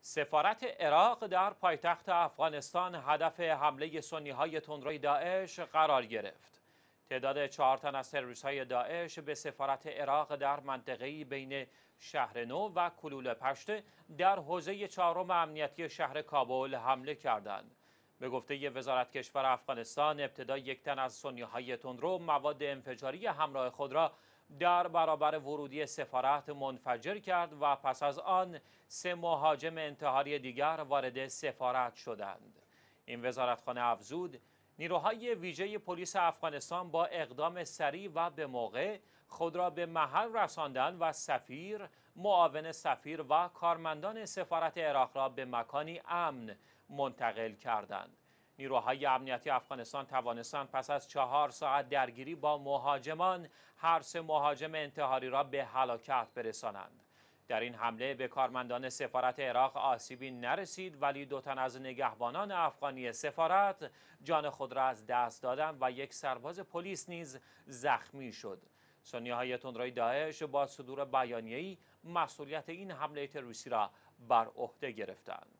سفارت عراق در پایتخت افغانستان هدف حمله سنی های تندروی داعش قرار گرفت. تعداد چهار تن از سرویس های داعش به سفارت عراق در منطقه بین شهر نو و کلول پشت در حوزه چهارم امنیتی شهر کابل حمله کردند. به گفته وزارت کشور افغانستان ابتدا یک تن از سنی های تندرو مواد انفجاری همراه خود را در برابر ورودی سفارت منفجر کرد و پس از آن سه مهاجم انتحاری دیگر وارد سفارت شدند این وزارتخانه افزود نیروهای ویژه پلیس افغانستان با اقدام سریع و به موقع خود را به محل رساندن و سفیر، معاون سفیر و کارمندان سفارت عراق را به مکانی امن منتقل کردند. نیروهای امنیتی افغانستان توانستند پس از چهار ساعت درگیری با مهاجمان هر سه مهاجم انتحاری را به هلاکت برسانند در این حمله به کارمندان سفارت عراق آسیبی نرسید ولی دو تن از نگهبانان افغانی سفارت جان خود را از دست دادند و یک سرباز پلیس نیز زخمی شد سنی های تندروی داعش با صدور بیانیه‌ای مسئولیت این حمله تروریستی را بر عهده گرفتند